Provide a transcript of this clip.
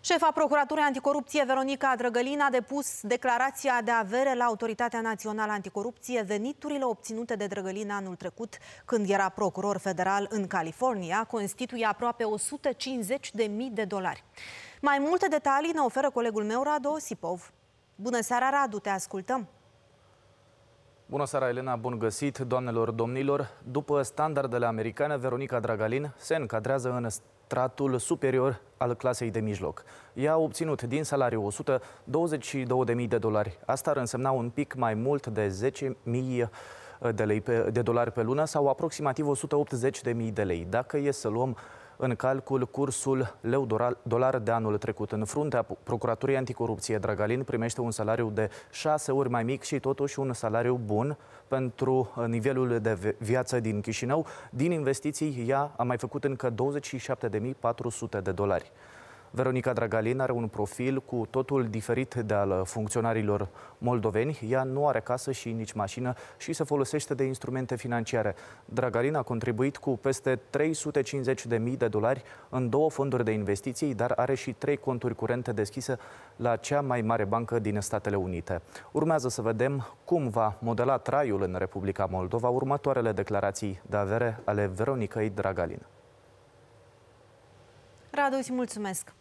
Șefa Procuraturii Anticorupție, Veronica Drăgălin, a depus declarația de avere la Autoritatea Națională Anticorupție veniturile obținute de Drăgălin anul trecut, când era procuror federal în California, constituie aproape 150 de mii de dolari. Mai multe detalii ne oferă colegul meu, Radu Osipov. Bună seara, Radu, te ascultăm! Bună seara, Elena, bun găsit, doamnelor, domnilor. După standardele americane, Veronica Dragalin se încadrează în stratul superior al clasei de mijloc. Ea a obținut din salariu 122.000 de dolari. Asta ar însemna un pic mai mult de 10.000 de, lei pe, de dolari pe lună sau aproximativ 180.000 de lei. Dacă e să luăm în calcul cursul leu-dolar de anul trecut. În fruntea Procuraturii Anticorupție, Dragalin primește un salariu de șase ori mai mic și totuși un salariu bun pentru uh, nivelul de viață din Chișinău. Din investiții, ea a mai făcut încă 27.400 de dolari. Veronica Dragalin are un profil cu totul diferit de al funcționarilor moldoveni. Ea nu are casă și nici mașină și se folosește de instrumente financiare. Dragalin a contribuit cu peste 350.000 de dolari în două fonduri de investiții, dar are și trei conturi curente deschise la cea mai mare bancă din Statele Unite. Urmează să vedem cum va modela traiul în Republica Moldova următoarele declarații de avere ale Veronicăi Dragalin. Radu, îți mulțumesc!